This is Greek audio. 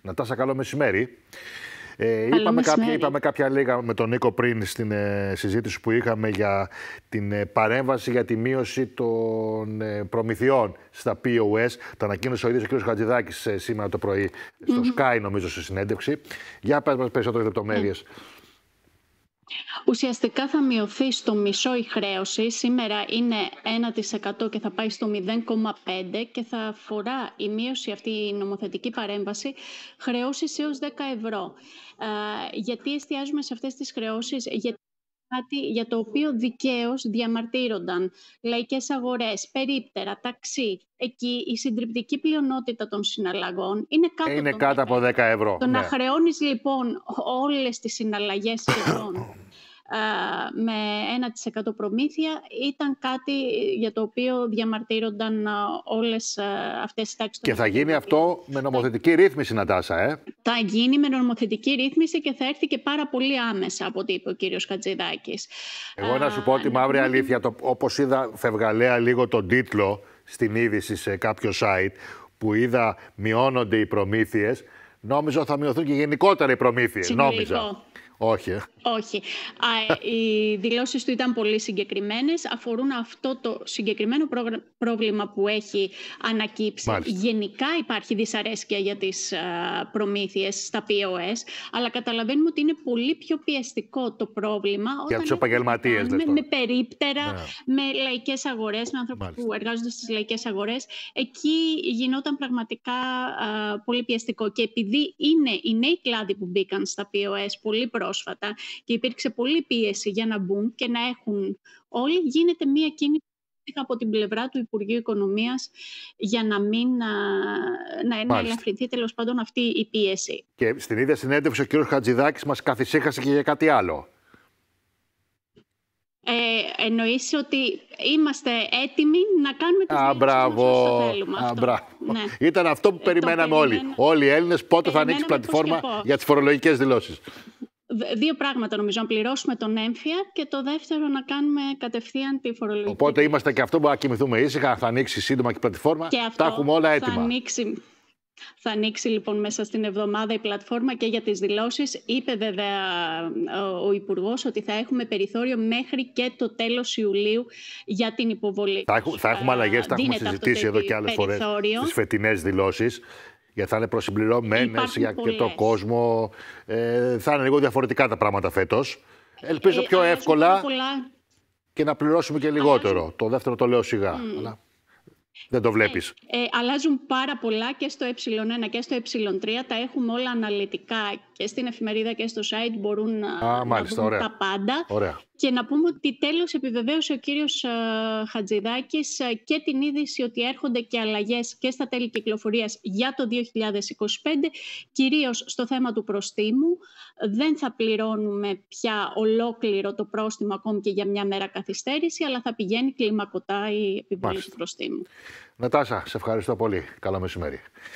Νατάσα, καλό μεσημέρι. Ε, είπαμε, κάποια, είπαμε κάποια λίγα με τον Νίκο πριν στην ε, συζήτηση που είχαμε για την ε, παρέμβαση για τη μείωση των ε, προμηθειών στα POS. Τα ανακοίνωσε ο ίδιος ο κ. Χατζηδάκης σήμερα το πρωί στο Sky νομίζω σε συνέντευξη. Για πες μας περισσότερες λεπτομέρειες. Mm ναι ουσιαστικά θα μειωθεί στο μισό η χρέωση. Σήμερα είναι 1% και θα πάει στο 0,5% και θα αφορά η μείωση αυτή η νομοθετική παρέμβαση χρεώσεις έως 10 ευρώ. γιατί εστιάζουμε σε αυτές τις χρεώσεις, γιατί κάτι για το οποίο δικαίως διαμαρτύρονταν λαϊκές αγορές, περίπτερα, ταξί. Εκεί η συντριπτική πλειονότητα των συναλλαγών είναι κάτω, είναι από 10 ευρώ. Το να ναι. χρεώνεις λοιπόν όλες τις συναλλαγές. σχεδόν με 1% προμήθεια ήταν κάτι για το οποίο διαμαρτύρονταν όλες αυτές οι τάξεις. Και θα γίνει αυτό με νομοθετική ρύθμιση, Νατάσα, ε? Θα γίνει με νομοθετική ρύθμιση και θα έρθει και πάρα πολύ άμεσα από ό,τι είπε ο κύριος Κατζηδάκης. Εγώ να σου πω τη ναι. μαύρη αλήθεια, το, όπως είδα φευγαλέα λίγο τον τίτλο στην είδηση σε κάποιο site που είδα μειώνονται οι προμήθειες, νόμιζα θα μειωθούν και γενικότερα οι προμήθειες. Συγκλικό. Νόμιζα. Όχι. Ε. Όχι. Οι δηλώσεις του ήταν πολύ συγκεκριμένες. Αφορούν αυτό το συγκεκριμένο πρόβλημα που έχει ανακύψει. Μάλιστα. Γενικά υπάρχει δυσαρέσκεια για τις προμήθειες στα POS, αλλά καταλαβαίνουμε ότι είναι πολύ πιο πιεστικό το πρόβλημα για του επαγγελματίε, επαγγελματίες. Με, με περίπτερα, ναι. με λαϊκές αγορές, με άνθρωποι που εργάζονται στις λαϊκές αγορές, Εκεί γινόταν πραγματικά πολύ πιεστικό. Και επειδή είναι οι νέοι κλάδοι που μπήκαν στα POS πολύ πρόσφατα και υπήρξε πολλή πίεση για να μπουν και να έχουν όλοι, γίνεται μία κίνηση από την πλευρά του Υπουργείου Οικονομίας για να μην να, να, ελαφρυνθεί τέλος πάντων αυτή η πίεση. Και στην ίδια συνέντευξη ο κύριος Χατζηδάκης μας καθησύχασε και για κάτι άλλο. Ε, εννοείς ότι είμαστε έτοιμοι να κάνουμε τις Α, θέλουμε. Α, αυτό. μπράβο. Ναι. Ήταν αυτό που ε, περιμέναμε, όλοι. Όλοι οι Έλληνες πότε θα ανοίξει πλατφόρμα για τις φορολογικές δηλώσεις δύο πράγματα νομίζω, να πληρώσουμε τον έμφυα και το δεύτερο να κάνουμε κατευθείαν τη φορολογική. Οπότε είμαστε και αυτό που θα κοιμηθούμε ήσυχα, θα ανοίξει σύντομα και η πλατφόρμα, και αυτό τα έχουμε όλα έτοιμα. Θα ανοίξει, λοιπόν μέσα στην εβδομάδα η πλατφόρμα και για τις δηλώσεις. Είπε βέβαια ε, ο Υπουργός ότι θα έχουμε περιθώριο μέχρι και το τέλος Ιουλίου για την υποβολή. Θα έχουμε, αλλαγές τα θα έχουμε συζητήσει εδώ και άλλες φορές στις φετινές δηλώσεις. Γιατί θα είναι προσυμπληρωμένες για και το κόσμο. Ε, θα είναι λίγο διαφορετικά τα πράγματα φέτος. Ελπίζω ε, πιο εύκολα και να πληρώσουμε και λιγότερο. Το δεύτερο το λέω σιγά. Αλλά δεν το ε, βλέπεις. αλλάζουν πάρα πολλά και στο ε1 και στο ε3. Τα έχουμε όλα αναλυτικά και στην εφημερίδα και στο site. Μπορούν να, μάλιστα, να τα πάντα. Ωραία. Και να πούμε ότι τέλος επιβεβαίωσε ο κύριος ε, Χατζηδάκης ε, και την είδηση ότι έρχονται και αλλαγές και στα τέλη κυκλοφορίας για το 2025, κυρίως στο θέμα του προστίμου. Δεν θα πληρώνουμε πια ολόκληρο το πρόστιμο ακόμη και για μια μέρα καθυστέρηση, αλλά θα πηγαίνει κλιμακωτά η επιβολή του προστίμου. Νατάσα, σε ευχαριστώ πολύ. Καλό μεσημέρι.